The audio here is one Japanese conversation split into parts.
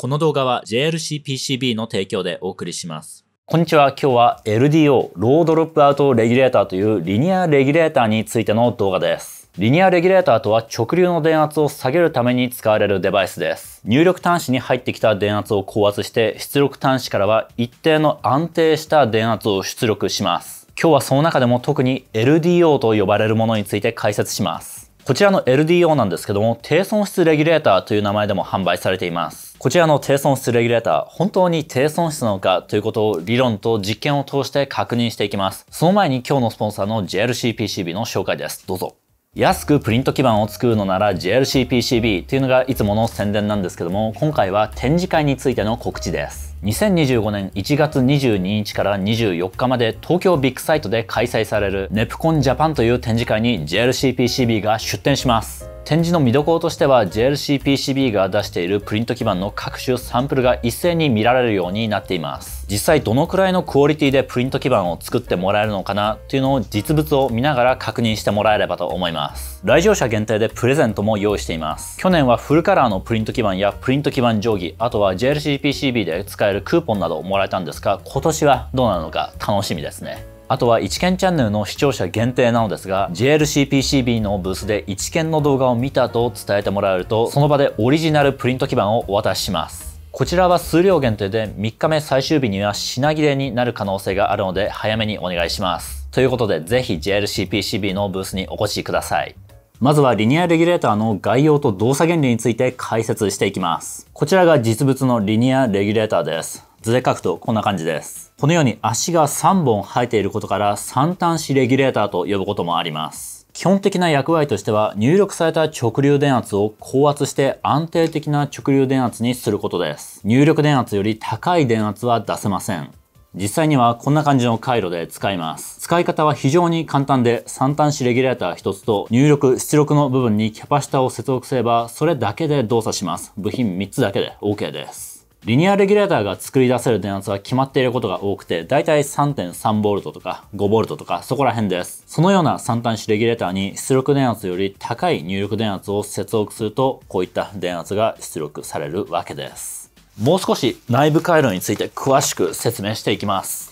この動画は j l c p c b の提供でお送りします。こんにちは。今日は LDO、ロードロップアウトレギュレーターというリニアレギュレーターについての動画です。リニアレギュレーターとは直流の電圧を下げるために使われるデバイスです。入力端子に入ってきた電圧を高圧して出力端子からは一定の安定した電圧を出力します。今日はその中でも特に LDO と呼ばれるものについて解説します。こちらの LDO なんですけども、低損失レギュレーターという名前でも販売されています。こちらの低損失レギュレーター、本当に低損失なのかということを理論と実験を通して確認していきます。その前に今日のスポンサーの JLCPCB の紹介です。どうぞ。安くプリント基板を作るのなら JLCPCB というのがいつもの宣伝なんですけども、今回は展示会についての告知です。2025年1月22日から24日まで東京ビッグサイトで開催されるネプコンジャパンという展示会に JLCPCB が出展します展示の見どころとしては JLCPCB が出しているプリント基板の各種サンプルが一斉に見られるようになっています実際どのくらいのクオリティでプリント基板を作ってもらえるのかなっていうのを実物を見ながら確認してもらえればと思います来場者限定でプレゼントも用意しています去年はフルカラーのプリント基板やプリント基板定規あとは JLCPCB で使ええるクーポンなどをもらえたんですが今年はどうなのか楽しみですねあとは一見チャンネルの視聴者限定なのですが JLCPCB のブースで一見の動画を見たと伝えてもらえるとその場でオリジナルプリント基板をお渡ししますこちらは数量限定で3日目最終日には品切れになる可能性があるので早めにお願いします。ということでぜひ JLCPCB のブースにお越しください。まずはリニアレギュレーターの概要と動作原理について解説していきます。こちらが実物のリニアレギュレーターです。図で書くとこんな感じです。このように足が3本生えていることから3端子レギュレーターと呼ぶこともあります。基本的な役割としては入力された直流電圧を高圧して安定的な直流電圧にすることです。入力電圧より高い電圧は出せません。実際にはこんな感じの回路で使います。使い方は非常に簡単で3端子レギュレーター1つと入力出力の部分にキャパシタを接続すればそれだけで動作します。部品3つだけで OK です。リニアレギュレーターが作り出せる電圧は決まっていることが多くて、だいたい 3.3V とか 5V とかそこら辺です。そのような3端子レギュレーターに出力電圧より高い入力電圧を接続すると、こういった電圧が出力されるわけです。もう少し内部回路について詳しく説明していきます。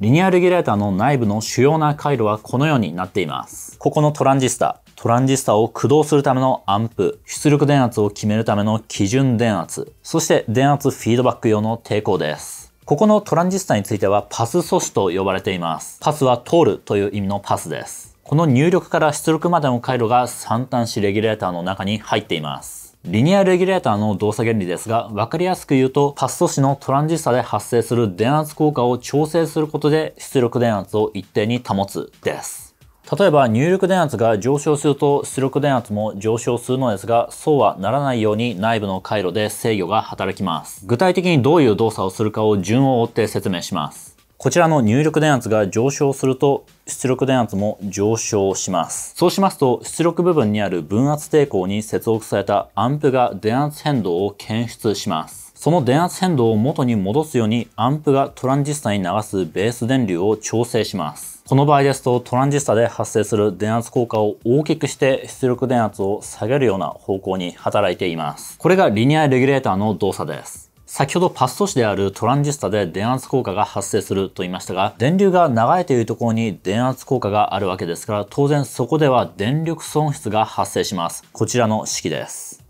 リニアレギュレーターの内部の主要な回路はこのようになっています。ここのトランジスタ、トランジスタを駆動するためのアンプ、出力電圧を決めるための基準電圧、そして電圧フィードバック用の抵抗です。ここのトランジスタについてはパス素子と呼ばれています。パスは通るという意味のパスです。この入力から出力までの回路が3端子レギュレーターの中に入っています。リニアレギュレーターの動作原理ですが、わかりやすく言うと、パスト紙のトランジスタで発生する電圧効果を調整することで出力電圧を一定に保つです。例えば入力電圧が上昇すると出力電圧も上昇するのですがそうはならないように内部の回路で制御が働きます具体的にどういう動作をするかを順を追って説明しますこちらの入力電圧が上昇すると出力電圧も上昇します。そうしますと出力部分にある分圧抵抗に接続されたアンプが電圧変動を検出します。その電圧変動を元に戻すようにアンプがトランジスタに流すベース電流を調整します。この場合ですとトランジスタで発生する電圧効果を大きくして出力電圧を下げるような方向に働いています。これがリニアレギュレーターの動作です。先ほどパスト紙であるトランジスタで電圧効果が発生すると言いましたが、電流が流れているところに電圧効果があるわけですから、当然そこでは電力損失が発生します。こちらの式です。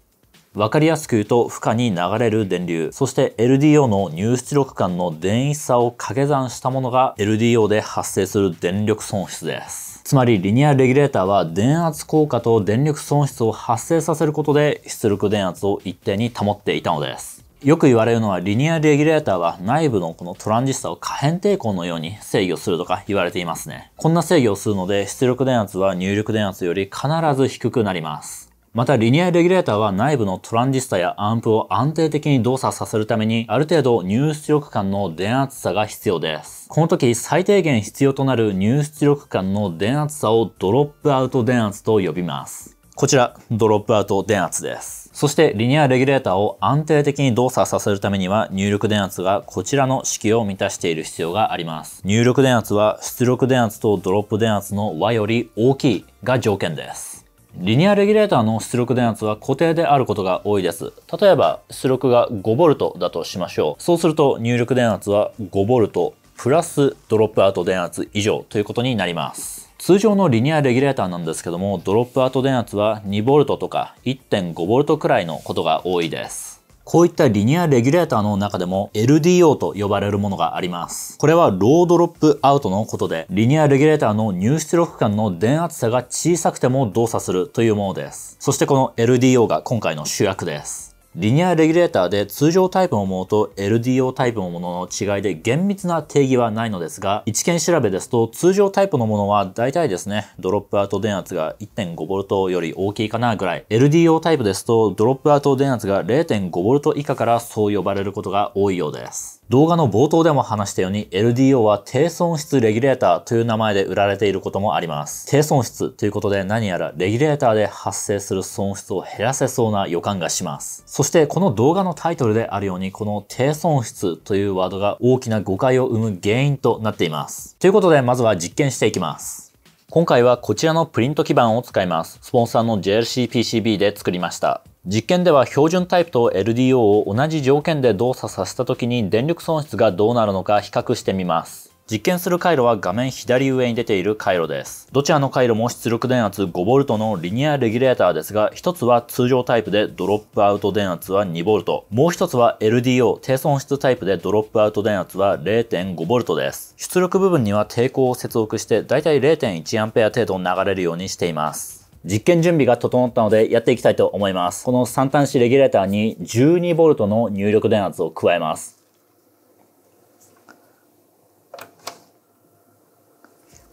わかりやすく言うと、負荷に流れる電流、そして LDO の入出力間の電位差を掛け算したものが LDO で発生する電力損失です。つまりリニアレギュレーターは電圧効果と電力損失を発生させることで出力電圧を一定に保っていたのです。よく言われるのはリニアレギュレーターは内部のこのトランジスタを可変抵抗のように制御するとか言われていますね。こんな制御をするので出力電圧は入力電圧より必ず低くなります。またリニアレギュレーターは内部のトランジスタやアンプを安定的に動作させるためにある程度入出力間の電圧差が必要です。この時最低限必要となる入出力間の電圧差をドロップアウト電圧と呼びます。こちら、ドロップアウト電圧です。そして、リニアレギュレーターを安定的に動作させるためには、入力電圧がこちらの式を満たしている必要があります。入力電圧は、出力電圧とドロップ電圧の和より大きいが条件です。リニアレギュレーターの出力電圧は固定であることが多いです。例えば、出力が 5V だとしましょう。そうすると、入力電圧は 5V プラスドロップアウト電圧以上ということになります。通常のリニアレギュレーターなんですけども、ドロップアウト電圧は 2V とか 1.5V くらいのことが多いです。こういったリニアレギュレーターの中でも LDO と呼ばれるものがあります。これはロードロップアウトのことで、リニアレギュレーターの入出力間の電圧差が小さくても動作するというものです。そしてこの LDO が今回の主役です。リニアレギュレーターで通常タイプのものと LDO タイプのものの違いで厳密な定義はないのですが、一見調べですと通常タイプのものは大体ですね、ドロップアウト電圧が 1.5V より大きいかなぐらい、LDO タイプですとドロップアウト電圧が 0.5V 以下からそう呼ばれることが多いようです。動画の冒頭でも話したように LDO は低損失レギュレーターという名前で売られていることもあります。低損失ということで何やらレギュレーターで発生する損失を減らせそうな予感がします。そしてこの動画のタイトルであるように、この低損失というワードが大きな誤解を生む原因となっています。ということで、まずは実験していきます。今回はこちらのプリント基板を使います。スポンサーの JLCPCB で作りました。実験では標準タイプと LDO を同じ条件で動作させた時に電力損失がどうなるのか比較してみます。実験する回路は画面左上に出ている回路です。どちらの回路も出力電圧 5V のリニアレギュレーターですが、一つは通常タイプでドロップアウト電圧は 2V、もう一つは LDO 低損失タイプでドロップアウト電圧は 0.5V です。出力部分には抵抗を接続してだいたい 0.1A 程度流れるようにしています。実験準備が整ったのでやっていきたいと思います。この三端子レギュレーターに 12V の入力電圧を加えます。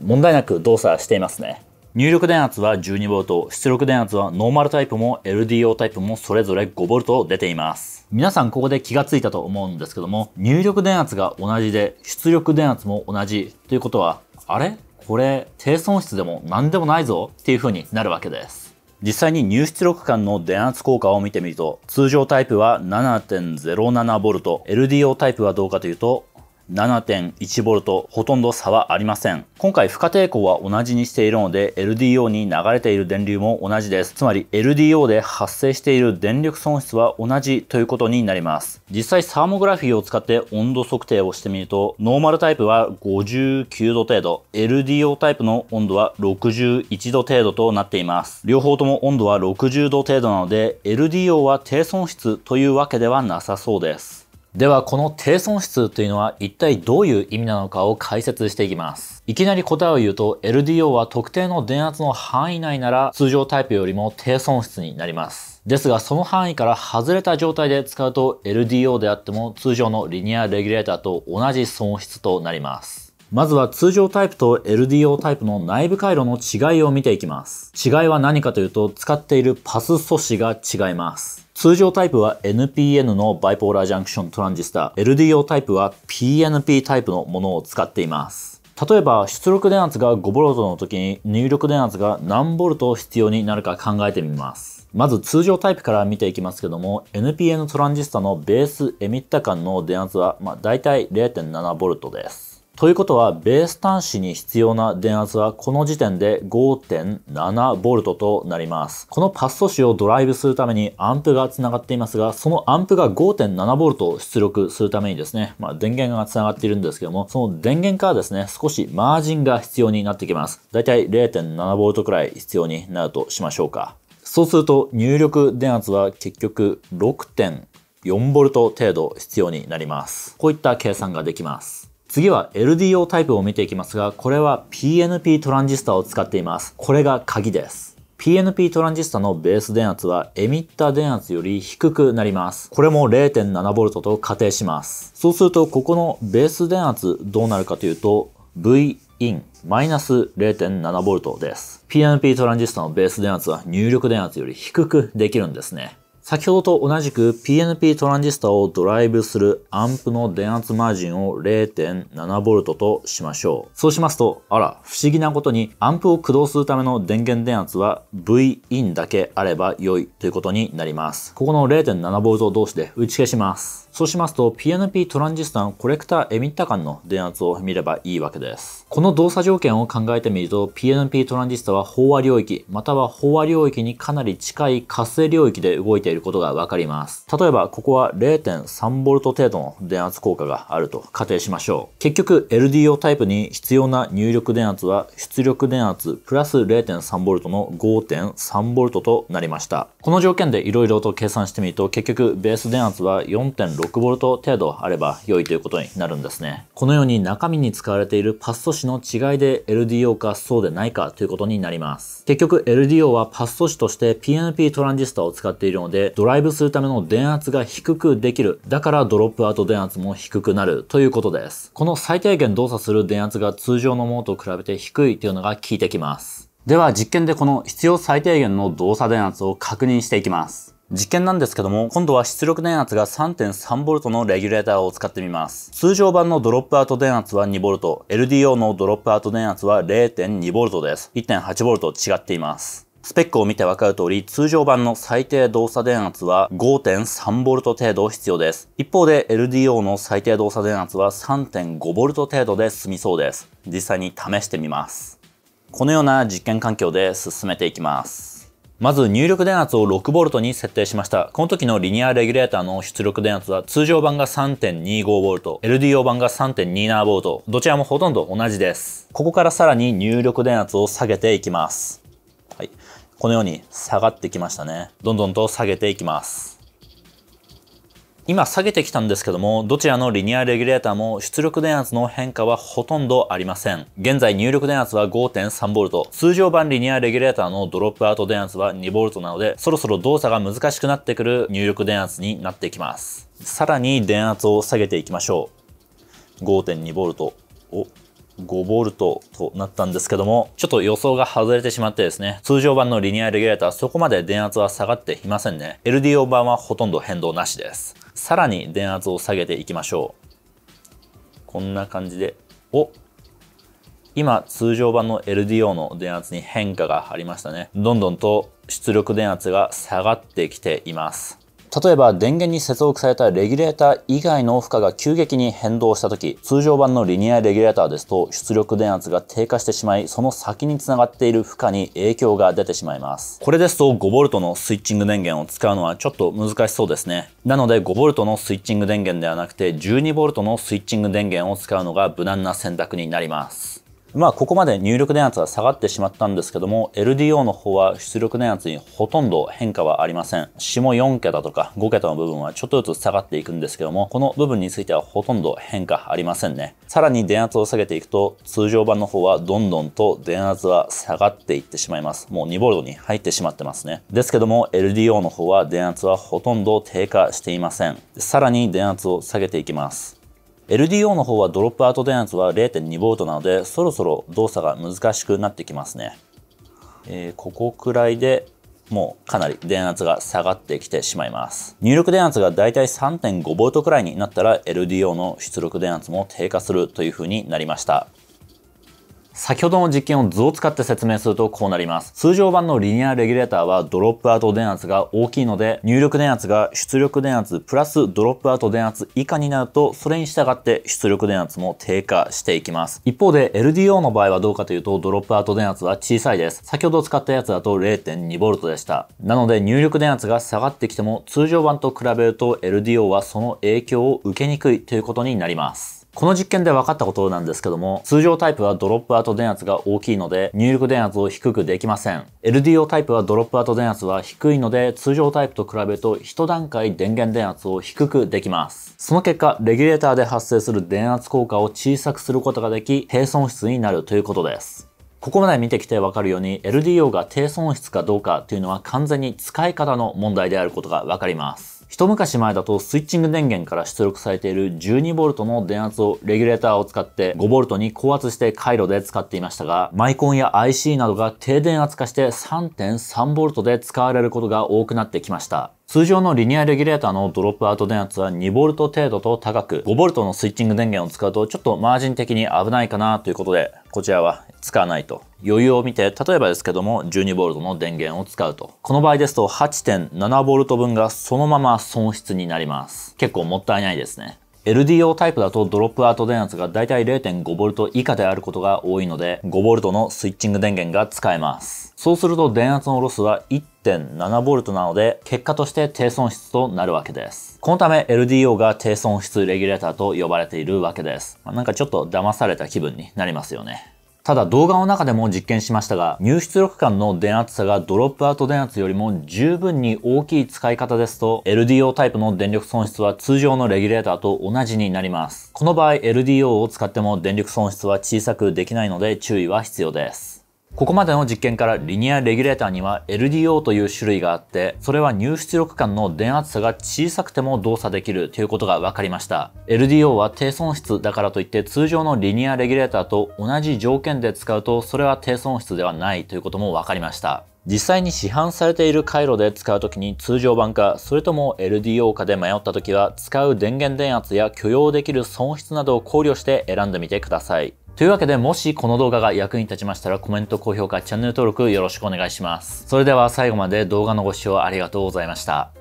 問題なく動作していますね。入力電圧は 12V、出力電圧はノーマルタイプも LDO タイプもそれぞれ 5V 出ています。皆さんここで気がついたと思うんですけども、入力電圧が同じで出力電圧も同じということは、あれこれ低損失でも何でもないぞっていう風になるわけです。実際に入出力間の電圧効果を見てみると、通常タイプは 7.07V、LDO タイプはどうかというと 7.1V ほとんど差はありません今回負荷抵抗は同じにしているので LDO に流れている電流も同じですつまり LDO で発生している電力損失は同じということになります実際サーモグラフィーを使って温度測定をしてみるとノーマルタイプは59度程度 LDO タイプの温度は61度程度となっています両方とも温度は60度程度なので LDO は低損失というわけではなさそうですではこの低損失というのは一体どういう意味なのかを解説していきます。いきなり答えを言うと LDO は特定の電圧の範囲内なら通常タイプよりも低損失になります。ですがその範囲から外れた状態で使うと LDO であっても通常のリニアレギュレーターと同じ損失となります。まずは通常タイプと LDO タイプの内部回路の違いを見ていきます。違いは何かというと使っているパス素子が違います。通常タイプは NPN のバイポーラージャンクショントランジスタ、LDO タイプは PNP タイプのものを使っています。例えば出力電圧が 5V の時に入力電圧が何 V 必要になるか考えてみます。まず通常タイプから見ていきますけども NPN トランジスタのベースエミッタ間の電圧はまあ大体 0.7V です。ということは、ベース端子に必要な電圧はこの時点で 5.7V となります。このパス素紙をドライブするためにアンプが繋がっていますが、そのアンプが 5.7V を出力するためにですね、まあ、電源が繋がっているんですけども、その電源からですね、少しマージンが必要になってきます。だいたい 0.7V くらい必要になるとしましょうか。そうすると入力電圧は結局 6.4V 程度必要になります。こういった計算ができます。次は LDO タイプを見ていきますが、これは PNP トランジスタを使っています。これが鍵です。PNP トランジスタのベース電圧はエミッター電圧より低くなります。これも 0.7V と仮定します。そうすると、ここのベース電圧どうなるかというと、V in マイナス 0.7V です。PNP トランジスタのベース電圧は入力電圧より低くできるんですね。先ほどと同じく PNP トランジスタをドライブするアンプの電圧マージンを 0.7V としましょう。そうしますと、あら、不思議なことにアンプを駆動するための電源電圧は Vin だけあれば良いということになります。ここの 0.7V 同士で打ち消します。そうしますと PNP トランジスタのコレクターエミッタ間の電圧を見ればいいわけです。この動作条件を考えてみると PNP トランジスタは飽和領域または飽和領域にかなり近い活性領域で動いていることがわかります。例えばここは 0.3V 程度の電圧効果があると仮定しましょう。結局 LDO タイプに必要な入力電圧は出力電圧プラス 0.3V の 5.3V となりました。この条件で色々と計算してみると結局ベース電圧は4.6 6ト程度あれば良いということになるんですね。このように中身に使われているパス素子の違いで LDO かそうでないかということになります。結局 LDO はパス素子として PNP トランジスタを使っているのでドライブするための電圧が低くできる。だからドロップアウト電圧も低くなるということです。この最低限動作する電圧が通常のものと比べて低いというのが効いてきます。では実験でこの必要最低限の動作電圧を確認していきます。実験なんですけども、今度は出力電圧が 3.3V のレギュレーターを使ってみます。通常版のドロップアウト電圧は 2V、LDO のドロップアウト電圧は 0.2V です。1.8V 違っています。スペックを見てわかる通り、通常版の最低動作電圧は 5.3V 程度必要です。一方で LDO の最低動作電圧は 3.5V 程度で済みそうです。実際に試してみます。このような実験環境で進めていきます。まず入力電圧を 6V に設定しました。この時のリニアレギュレーターの出力電圧は通常版が 3.25V、LDO 版が 3.27V、どちらもほとんど同じです。ここからさらに入力電圧を下げていきます。はい。このように下がってきましたね。どんどんと下げていきます。今下げてきたんですけども、どちらのリニアレギュレーターも出力電圧の変化はほとんどありません。現在入力電圧は 5.3V、通常版リニアレギュレーターのドロップアウト電圧は 2V なので、そろそろ動作が難しくなってくる入力電圧になっていきます。さらに電圧を下げていきましょう。5.2V を 5V となったんですけども、ちょっと予想が外れてしまってですね、通常版のリニアレギュレーターそこまで電圧は下がっていませんね。LDO 版はほとんど変動なしです。さらに電圧を下げていきましょう。こんな感じで、お今、通常版の LDO の電圧に変化がありましたね。どんどんと出力電圧が下がってきています。例えば電源に接続されたレギュレーター以外の負荷が急激に変動した時、通常版のリニアレギュレーターですと出力電圧が低下してしまい、その先につながっている負荷に影響が出てしまいます。これですと 5V のスイッチング電源を使うのはちょっと難しそうですね。なので 5V のスイッチング電源ではなくて 12V のスイッチング電源を使うのが無難な選択になります。まあ、ここまで入力電圧は下がってしまったんですけども、LDO の方は出力電圧にほとんど変化はありません。下4桁とか5桁の部分はちょっとずつ下がっていくんですけども、この部分についてはほとんど変化ありませんね。さらに電圧を下げていくと、通常版の方はどんどんと電圧は下がっていってしまいます。もう 2V に入ってしまってますね。ですけども、LDO の方は電圧はほとんど低下していません。さらに電圧を下げていきます。LDO の方はドロップアウト電圧は 0.2V なので、そろそろ動作が難しくなってきますね。えー、ここくらいでもうかなり電圧が下がってきてしまいます。入力電圧がだいたい 3.5V くらいになったら LDO の出力電圧も低下するという風になりました。先ほどの実験を図を使って説明するとこうなります。通常版のリニアレギュレーターはドロップアウト電圧が大きいので、入力電圧が出力電圧プラスドロップアウト電圧以下になると、それに従って出力電圧も低下していきます。一方で LDO の場合はどうかというと、ドロップアウト電圧は小さいです。先ほど使ったやつだと 0.2V でした。なので入力電圧が下がってきても、通常版と比べると LDO はその影響を受けにくいということになります。この実験で分かったことなんですけども、通常タイプはドロップアウト電圧が大きいので、入力電圧を低くできません。LDO タイプはドロップアウト電圧は低いので、通常タイプと比べると一段階電源電圧を低くできます。その結果、レギュレーターで発生する電圧効果を小さくすることができ、低損失になるということです。ここまで見てきてわかるように LDO が低損失かどうかというのは完全に使い方の問題であることが分かります。一昔前だとスイッチング電源から出力されている 12V の電圧をレギュレーターを使って 5V に高圧して回路で使っていましたが、マイコンや IC などが低電圧化して 3.3V で使われることが多くなってきました。通常のリニアレギュレーターのドロップアウト電圧は 2V 程度と高く 5V のスイッチング電源を使うとちょっとマージン的に危ないかなということでこちらは使わないと余裕を見て例えばですけども 12V の電源を使うとこの場合ですと 8.7V 分がそのまま損失になります結構もったいないですね LDO タイプだとドロップアウト電圧がだいたい 0.5V 以下であることが多いので 5V のスイッチング電源が使えますそうすると電圧のロスは 1.7V なので、結果として低損失となるわけです。このため LDO が低損失レギュレーターと呼ばれているわけです。まあ、なんかちょっと騙された気分になりますよね。ただ動画の中でも実験しましたが、入出力間の電圧差がドロップアウト電圧よりも十分に大きい使い方ですと、LDO タイプの電力損失は通常のレギュレーターと同じになります。この場合 LDO を使っても電力損失は小さくできないので注意は必要です。ここまでの実験からリニアレギュレーターには LDO という種類があって、それは入出力間の電圧差が小さくても動作できるということが分かりました。LDO は低損失だからといって通常のリニアレギュレーターと同じ条件で使うとそれは低損失ではないということも分かりました。実際に市販されている回路で使う時に通常版かそれとも LDO かで迷った時は使う電源電圧や許容できる損失などを考慮して選んでみてください。というわけで、もしこの動画が役に立ちましたら、コメント、高評価、チャンネル登録よろしくお願いします。それでは最後まで動画のご視聴ありがとうございました。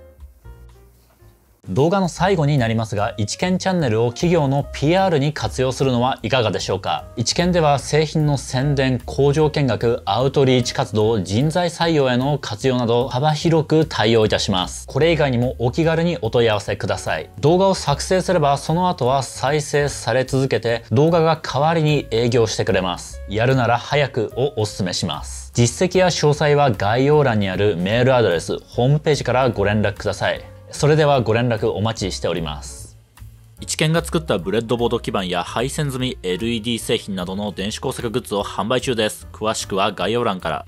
動画の最後になりますが、一見チャンネルを企業の PR に活用するのはいかがでしょうか一見では製品の宣伝、工場見学、アウトリーチ活動、人材採用への活用など幅広く対応いたします。これ以外にもお気軽にお問い合わせください。動画を作成すればその後は再生され続けて動画が代わりに営業してくれます。やるなら早くをお勧めします。実績や詳細は概要欄にあるメールアドレス、ホームページからご連絡ください。それではご連絡お待ちしております。一見が作ったブレッドボード基板や配線済み LED 製品などの電子工作グッズを販売中です。詳しくは概要欄から。